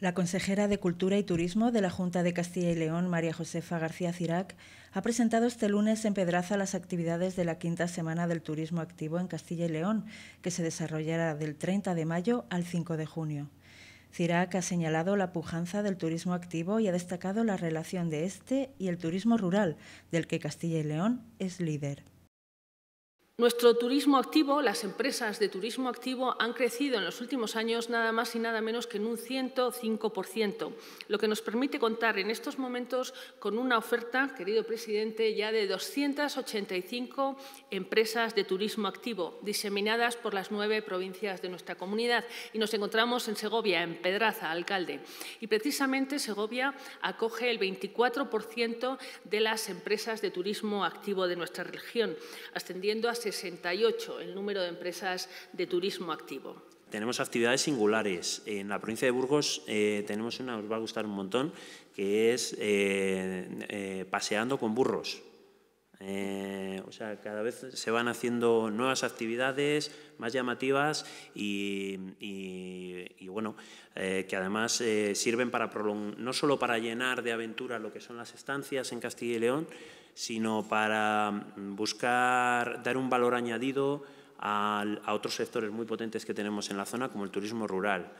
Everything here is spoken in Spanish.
La consejera de Cultura y Turismo de la Junta de Castilla y León, María Josefa García Cirac, ha presentado este lunes en Pedraza las actividades de la quinta semana del turismo activo en Castilla y León, que se desarrollará del 30 de mayo al 5 de junio. Cirac ha señalado la pujanza del turismo activo y ha destacado la relación de este y el turismo rural, del que Castilla y León es líder. Nuestro turismo activo, las empresas de turismo activo han crecido en los últimos años nada más y nada menos que en un 105%, lo que nos permite contar en estos momentos con una oferta, querido presidente, ya de 285 empresas de turismo activo diseminadas por las nueve provincias de nuestra comunidad. Y nos encontramos en Segovia, en Pedraza, alcalde. Y precisamente Segovia acoge el 24% de las empresas de turismo activo de nuestra región, ascendiendo a 68 el número de empresas de turismo activo. Tenemos actividades singulares. En la provincia de Burgos eh, tenemos una, os va a gustar un montón, que es eh, eh, paseando con burros. Eh, o sea, cada vez se van haciendo nuevas actividades más llamativas y, bueno, eh, que además eh, sirven para no solo para llenar de aventura lo que son las estancias en Castilla y León, sino para mm, buscar dar un valor añadido a otros sectores muy potentes que tenemos en la zona, como el turismo rural.